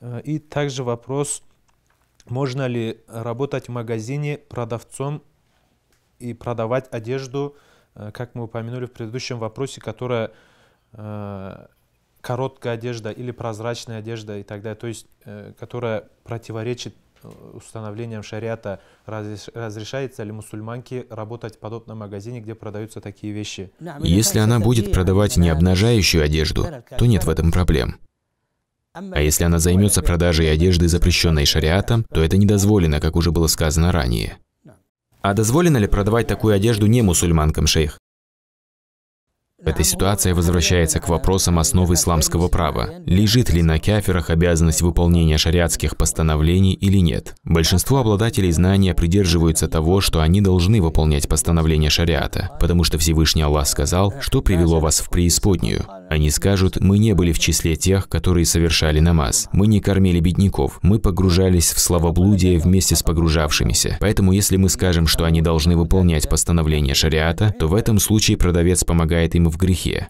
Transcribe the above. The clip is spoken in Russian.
Э, и также вопрос, можно ли работать в магазине продавцом и продавать одежду, э, как мы упомянули в предыдущем вопросе, которая э, короткая одежда или прозрачная одежда и так далее, то есть которая противоречит установлением шариата разрешается ли мусульманке работать в подобном магазине, где продаются такие вещи? Если она будет продавать не обнажающую одежду, то нет в этом проблем. А если она займется продажей одежды, запрещенной шариатом, то это не дозволено, как уже было сказано ранее. А дозволено ли продавать такую одежду не мусульманкам, шейх? Эта ситуация возвращается к вопросам основы исламского права. Лежит ли на каферах обязанность выполнения шариатских постановлений или нет? Большинство обладателей знания придерживаются того, что они должны выполнять постановления шариата, потому что Всевышний Аллах сказал, что привело вас в преисподнюю. Они скажут, мы не были в числе тех, которые совершали намаз. Мы не кормили бедняков. Мы погружались в словоблудие вместе с погружавшимися. Поэтому если мы скажем, что они должны выполнять постановление шариата, то в этом случае продавец помогает им в грехе.